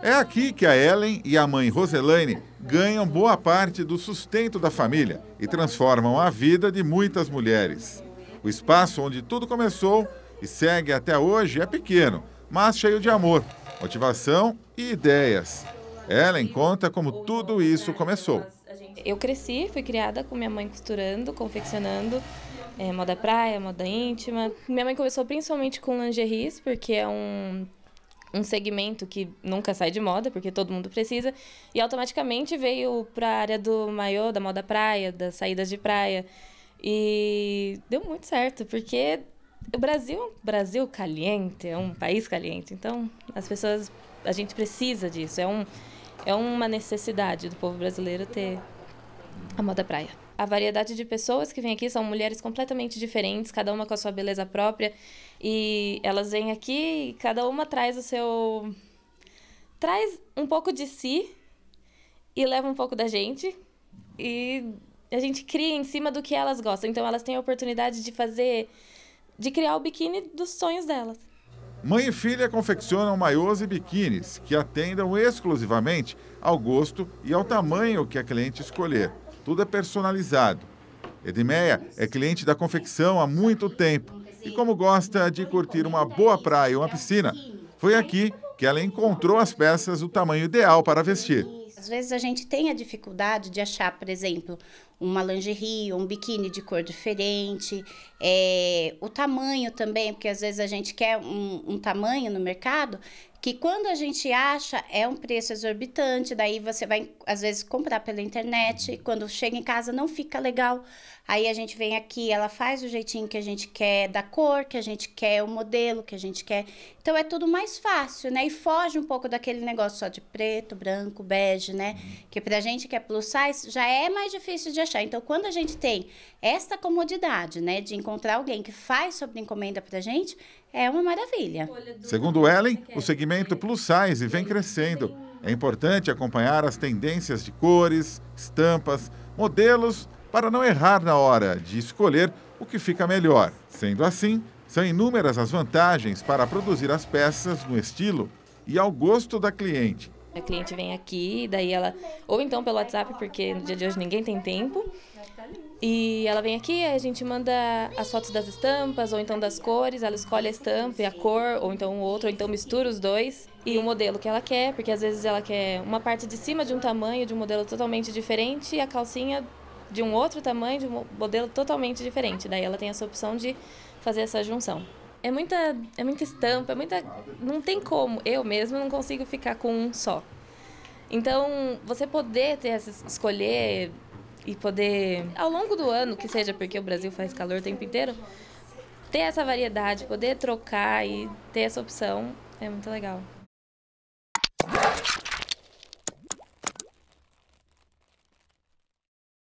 É aqui que a Ellen e a mãe Roselaine ganham boa parte do sustento da família e transformam a vida de muitas mulheres. O espaço onde tudo começou e segue até hoje é pequeno, mas cheio de amor, motivação e ideias. Ellen conta como tudo isso começou. Eu cresci, fui criada com minha mãe costurando, confeccionando é, moda praia, moda íntima. Minha mãe começou principalmente com lingeries, porque é um um segmento que nunca sai de moda, porque todo mundo precisa, e automaticamente veio para a área do maiô, da moda praia, das saídas de praia. E deu muito certo, porque o Brasil, é Brasil caliente, é um país caliente. Então, as pessoas, a gente precisa disso, é um é uma necessidade do povo brasileiro ter a moda praia a variedade de pessoas que vêm aqui são mulheres completamente diferentes, cada uma com a sua beleza própria. E elas vêm aqui e cada uma traz o seu. traz um pouco de si e leva um pouco da gente. E a gente cria em cima do que elas gostam. Então elas têm a oportunidade de fazer. de criar o biquíni dos sonhos delas. Mãe e filha confeccionam maiôs e biquínis que atendam exclusivamente ao gosto e ao tamanho que a cliente escolher. Tudo é personalizado. Edmeia é cliente da confecção há muito tempo e, como gosta de curtir uma boa praia e uma piscina, foi aqui que ela encontrou as peças do tamanho ideal para vestir. Às vezes a gente tem a dificuldade de achar, por exemplo, uma lingerie, um biquíni de cor diferente, é, o tamanho também, porque às vezes a gente quer um, um, tamanho no mercado que quando a gente acha é um preço exorbitante, daí você vai às vezes comprar pela internet, quando chega em casa não fica legal, aí a gente vem aqui, ela faz o jeitinho que a gente quer, da cor que a gente quer, o modelo que a gente quer, então é tudo mais fácil, né? E foge um pouco daquele negócio só de preto, branco, bege, né? Uhum. Que pra gente que é plus size já é mais difícil de então, quando a gente tem essa comodidade, né, de encontrar alguém que faz sobre encomenda para gente, é uma maravilha. Segundo Ellen, o segmento plus size vem crescendo. É importante acompanhar as tendências de cores, estampas, modelos, para não errar na hora de escolher o que fica melhor. Sendo assim, são inúmeras as vantagens para produzir as peças no estilo e ao gosto da cliente a cliente vem aqui, daí ela. Ou então pelo WhatsApp, porque no dia de hoje ninguém tem tempo. E ela vem aqui, a gente manda as fotos das estampas, ou então das cores, ela escolhe a estampa e a cor, ou então o outro, ou então mistura os dois e o modelo que ela quer, porque às vezes ela quer uma parte de cima de um tamanho, de um modelo totalmente diferente, e a calcinha de um outro tamanho, de um modelo totalmente diferente. Daí ela tem essa opção de fazer essa junção é muita, é muita estampa, é muita. Não tem como. Eu mesma não consigo ficar com um só. Então, você poder ter essa, escolher e poder, ao longo do ano, que seja porque o Brasil faz calor o tempo inteiro, ter essa variedade, poder trocar e ter essa opção é muito legal.